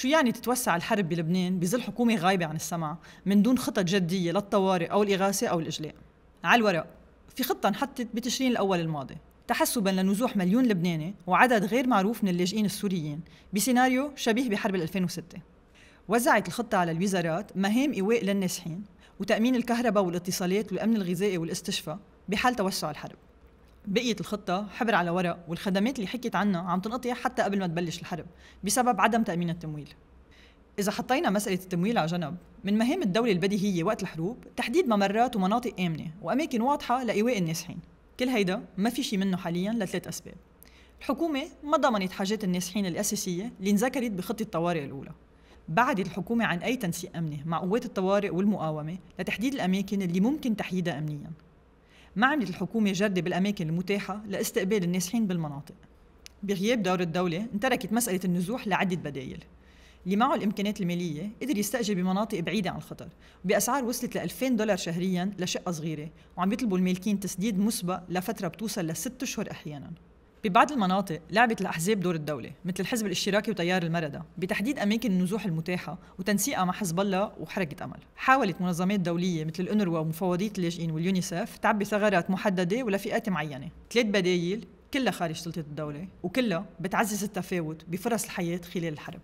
شو يعني تتوسع الحرب بلبنان بظل حكومة غايبة عن السمع من دون خطط جدية للطوارئ أو الإغاثة أو الإجلاء على الورق في خطة انحطت بتشرين الأول الماضي تحسبا لنزوح مليون لبناني وعدد غير معروف من اللاجئين السوريين بسيناريو شبيه بحرب 2006 وزعت الخطة على الوزارات مهام إيواء للنازحين وتأمين الكهرباء والاتصالات والأمن الغذائي والاستشفاء بحال توسع الحرب بقيت الخطة حبر على ورق والخدمات اللي حكيت عنها عم تنقطع حتى قبل ما تبلش الحرب بسبب عدم تأمين التمويل إذا حطينا مسألة التمويل على جنب من مهام الدولة البديهية وقت الحروب تحديد ممرات ومناطق آمنة وأماكن واضحة لإيواء النازحين كل هيدا ما في شي منه حاليا لثلاث أسباب الحكومة ما ضمنت حاجات النازحين الأساسية اللي انذكرت بخطة الطوارئ الأولى بعدت الحكومة عن أي تنسيق أمني مع قوات الطوارئ والمقاومة لتحديد الأماكن اللي ممكن تحييدها أمنياً ما عملت الحكومة جردة بالأماكن المتاحة لاستقبال النازحين بالمناطق بغياب دور الدولة انتركت مسألة النزوح لعدة بدائل اللي معه الامكانات الماليه قدر يستاجر بمناطق بعيده عن الخطر باسعار وصلت ل 2000 دولار شهريا لشقه صغيره وعم يطلبوا المالكين تسديد مسبق لفتره بتوصل لست اشهر احيانا ببعض المناطق لعبت الأحزاب دور الدولة مثل الحزب الاشتراكي وتيار المردة بتحديد أماكن النزوح المتاحة وتنسيقها مع حزب الله وحركة أمل حاولت منظمات دولية مثل الأنروا ومفوضية اللاجئين واليونيسف تعبي ثغرات محددة ولفئات معينة ثلاث بدايل كلها خارج سلطة الدولة وكلها بتعزز التفاوت بفرص الحياة خلال الحرب